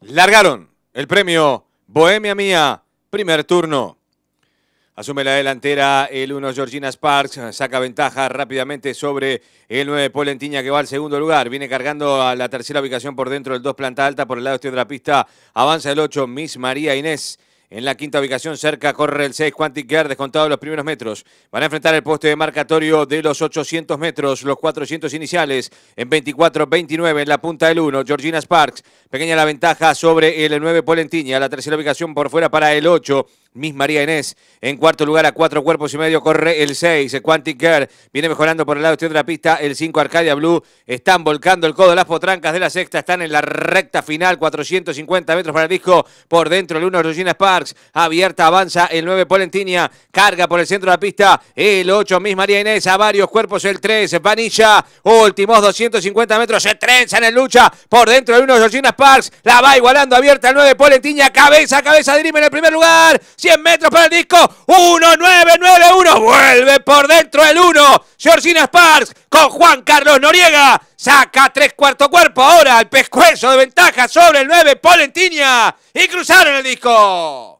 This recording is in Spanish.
largaron el premio Bohemia Mía, primer turno. Asume la delantera el 1 Georgina Sparks, saca ventaja rápidamente sobre el 9 Polentiña que va al segundo lugar. Viene cargando a la tercera ubicación por dentro del 2 planta alta, por el lado este de la pista avanza el 8 Miss María Inés. En la quinta ubicación, cerca, corre el 6 Quantic Gear, descontado los primeros metros. Van a enfrentar el poste de marcatorio de los 800 metros, los 400 iniciales, en 24-29, en la punta del 1, Georgina Sparks. Pequeña la ventaja sobre el 9 Polentiña, la tercera ubicación por fuera para el 8. Miss María Inés. En cuarto lugar, a cuatro cuerpos y medio, corre el 6. Quantic Girl viene mejorando por el lado de la pista. El 5, Arcadia Blue. Están volcando el codo. Las potrancas de la sexta están en la recta final. 450 metros para el disco. Por dentro, el 1, Regina Sparks. Abierta, avanza el 9, Polentinia. Carga por el centro de la pista. El 8, Miss María Inés. A varios cuerpos, el 3, Vanilla. Últimos 250 metros. Se trenzan en lucha. Por dentro, el 1, Rosina Sparks. La va igualando. Abierta el 9, Polentinia. Cabeza, cabeza, dirime en el primer lugar. 100 metros para el disco. 1-9-9-1. Vuelve por dentro el 1. Georgina Sparks con Juan Carlos Noriega. Saca tres cuarto cuerpo. Ahora el pescuezo de ventaja sobre el 9 Polentinia. Y cruzaron el disco.